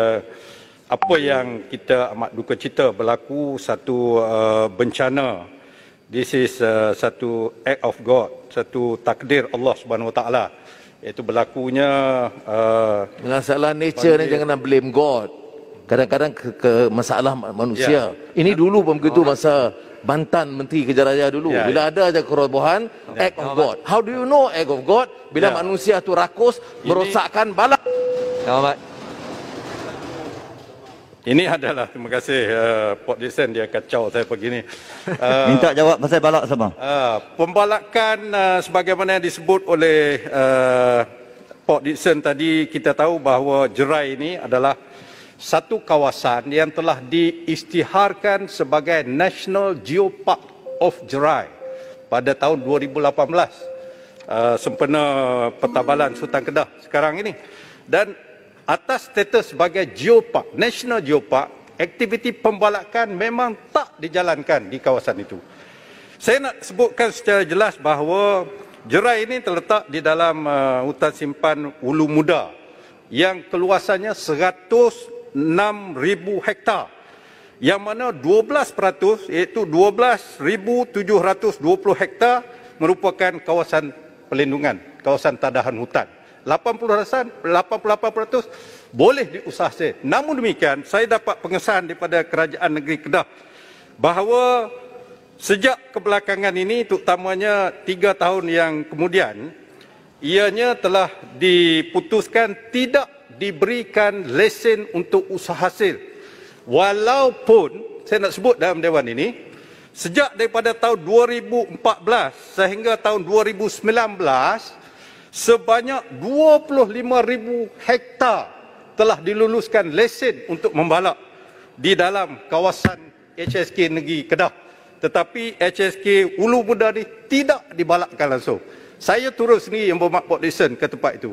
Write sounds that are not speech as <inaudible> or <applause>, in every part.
Eh, apa yang kita amat duka cita berlaku satu uh, bencana this is uh, satu act of god satu takdir Allah Subhanahu Wa Taala iaitu berlakunya uh, masalah nature ni janganlah blame god kadang-kadang ke, ke masalah manusia yeah. ini dulu pun begitu masa Bantan Menteri Kejaraya dulu yeah, ya. bila yeah. ada aja kerobohan yeah. act of god how do you know act of god bila yeah. manusia tu rakus merosakkan balak selamat yeah. Ini adalah terima kasih uh, eh, Pak Desen dia kacau saya pagi ini. Uh, <laughs> Minta eh, jawab pasal balak sama. Uh, eh, pembalakan uh, sebagaimana yang disebut oleh uh, Pak Desen tadi kita tahu bahawa jerai ini adalah satu kawasan yang telah diistiharkan sebagai National Geopark of Jerai pada tahun 2018 uh, sempena pertabalan Sultan Kedah sekarang ini dan atas status sebagai geopark, national geopark, aktiviti pembalakan memang tak dijalankan di kawasan itu. Saya nak sebutkan secara jelas bahawa jerai ini terletak di dalam uh, hutan simpan Ulu Muda yang keluasannya 106,000 hektar yang mana 12% peratus iaitu 12,720 hektar merupakan kawasan pelindungan, kawasan tadahan hutan. 80%, 88% boleh diusah saya. Namun demikian, saya dapat pengesahan daripada Kerajaan Negeri Kedah bahawa sejak kebelakangan ini, terutamanya 3 tahun yang kemudian, ianya telah diputuskan tidak diberikan lesen untuk usah hasil. Walaupun, saya nak sebut dalam Dewan ini, sejak daripada tahun 2014 sehingga tahun 2019, sebanyak 25,000 hektar telah diluluskan lesen untuk membalak di dalam kawasan HSK Negeri Kedah. Tetapi HSK Ulu Muda ini tidak dibalakkan langsung. Saya turun sendiri yang bermakbuk lesen ke tempat itu.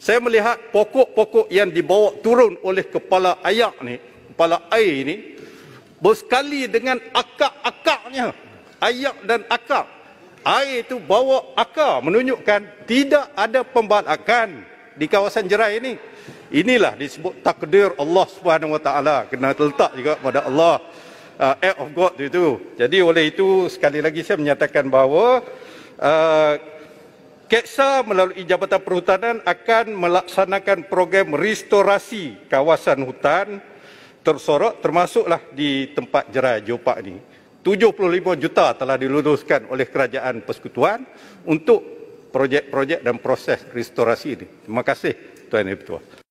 Saya melihat pokok-pokok yang dibawa turun oleh kepala ayak ni, kepala air ini, bersekali dengan akak-akaknya, ayak dan akak, air itu bawa akar menunjukkan tidak ada pembalakan di kawasan jerai ini. Inilah disebut takdir Allah Subhanahu Wa Taala kena terletak juga pada Allah uh, act of God itu. Jadi oleh itu sekali lagi saya menyatakan bahawa uh, Keksa melalui Jabatan Perhutanan akan melaksanakan program restorasi kawasan hutan tersorok termasuklah di tempat jerai Jopak ini. 75 juta telah diluluskan oleh kerajaan persekutuan untuk projek-projek dan proses restorasi ini. Terima kasih Tuan Ketua.